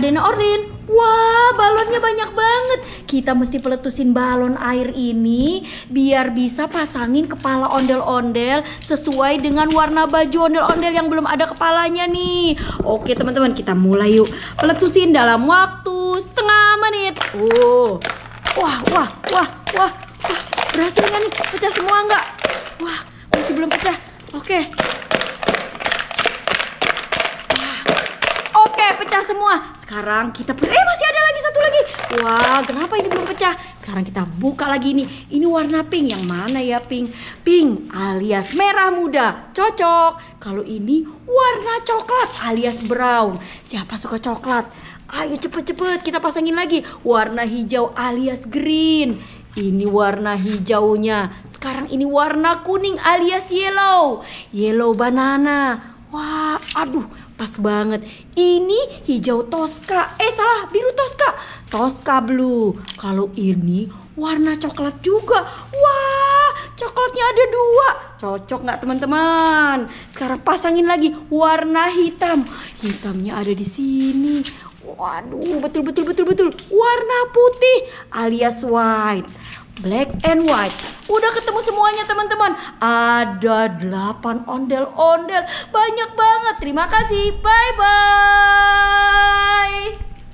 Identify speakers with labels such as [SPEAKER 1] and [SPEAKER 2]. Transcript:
[SPEAKER 1] Adena Orin. Wah, balonnya banyak banget. Kita mesti peletusin balon air ini biar bisa pasangin kepala ondel-ondel sesuai dengan warna baju ondel-ondel yang belum ada kepalanya nih. Oke, teman-teman, kita mulai yuk. Peletusin dalam waktu setengah menit. Oh. Wah, wah, wah, wah. Wah, berhasil kan? nih? Pecah semua nggak? Wah, masih belum pecah. Oke, pecah semua. Sekarang kita eh masih ada lagi satu lagi. Wah, kenapa ini belum pecah? Sekarang kita buka lagi ini. Ini warna pink yang mana ya pink? Pink alias merah muda. Cocok. Kalau ini warna coklat alias brown. Siapa suka coklat? Ayo cepet-cepet kita pasangin lagi warna hijau alias green. Ini warna hijaunya. Sekarang ini warna kuning alias yellow. Yellow banana. Wah, Aduh, pas banget. Ini hijau toska. Eh, salah, biru toska. Toska blue. Kalau ini warna coklat juga. Wah, coklatnya ada dua. Cocok nggak teman-teman? Sekarang pasangin lagi warna hitam. Hitamnya ada di sini. Waduh, betul betul betul betul. Warna putih alias white black and white. Udah ketemu semuanya teman-teman. Ada delapan ondel-ondel. Banyak banget. Terima kasih. Bye-bye.